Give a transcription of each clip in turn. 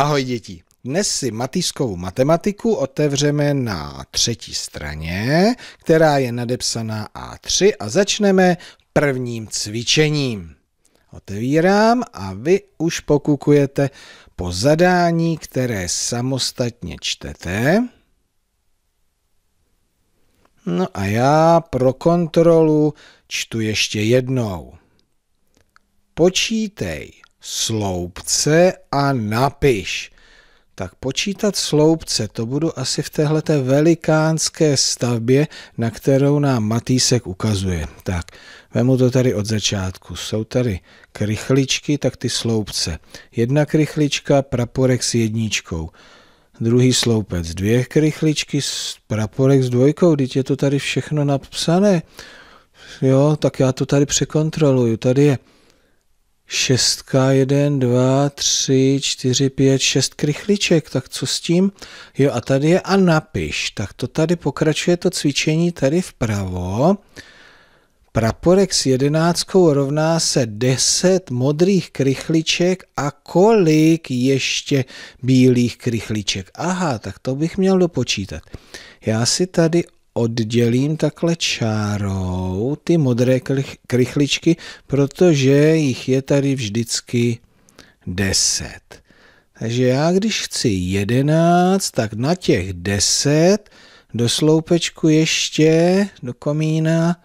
Ahoj děti! Dnes si matýskovou matematiku otevřeme na třetí straně, která je nadepsaná A3 a začneme prvním cvičením. Otevírám a vy už pokukujete po zadání, které samostatně čtete. No a já pro kontrolu čtu ještě jednou. Počítej sloupce a napiš. Tak počítat sloupce, to budu asi v téhleté velikánské stavbě, na kterou nám Matýsek ukazuje. Tak, vemu to tady od začátku. Jsou tady krychličky, tak ty sloupce. Jedna krychlička, praporek s jedničkou. Druhý sloupec, dvě krychličky, praporek s dvojkou, teď je to tady všechno napsané. Jo, tak já to tady překontroluju. Tady je šestka, jeden, dva, tři, čtyři, pět, šest krychliček, tak co s tím? Jo a tady je a napiš, tak to tady pokračuje to cvičení tady vpravo. Praporek s jedenáctkou rovná se 10 modrých krychliček a kolik ještě bílých krychliček? Aha, tak to bych měl dopočítat. Já si tady oddělím takhle čárou ty modré krychličky, protože jich je tady vždycky 10. Takže já, když chci 11, tak na těch 10 do sloupečku ještě do komína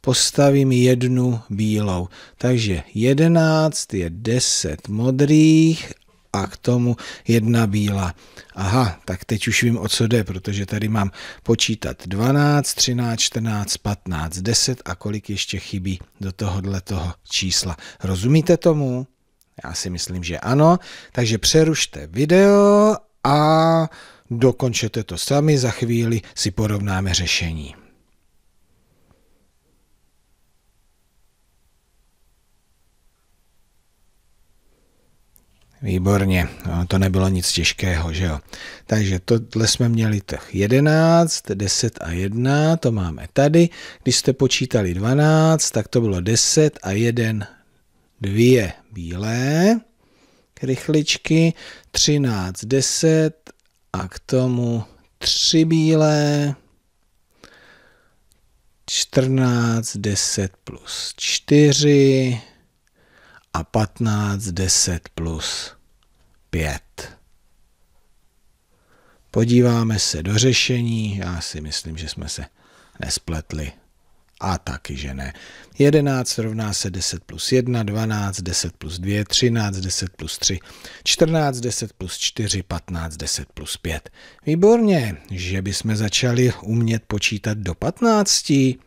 postavím jednu bílou. Takže 11 je 10 modrých a k tomu jedna bílá. Aha, tak teď už vím, o co jde, protože tady mám počítat 12, 13, 14, 15, 10 a kolik ještě chybí do tohohle toho čísla. Rozumíte tomu? Já si myslím, že ano. Takže přerušte video a dokončete to sami. Za chvíli si porovnáme řešení. Výborně, no, to nebylo nic těžkého, že jo. Takže tohle jsme měli těch 11, 10 a 1, to máme tady. Když jste počítali 12, tak to bylo 10 a 1, 2 bílé rychličky, 13, 10 a k tomu 3 bílé, 14, 10 plus 4, a 15, 10 plus 5. Podíváme se do řešení, já si myslím, že jsme se nespletli a taky, že ne. 11 rovná se 10 plus 1, 12, 10 plus 2, 13, 10 plus 3, 14, 10 plus 4, 15, 10 plus 5. Výborně, že bychom začali umět počítat do 15?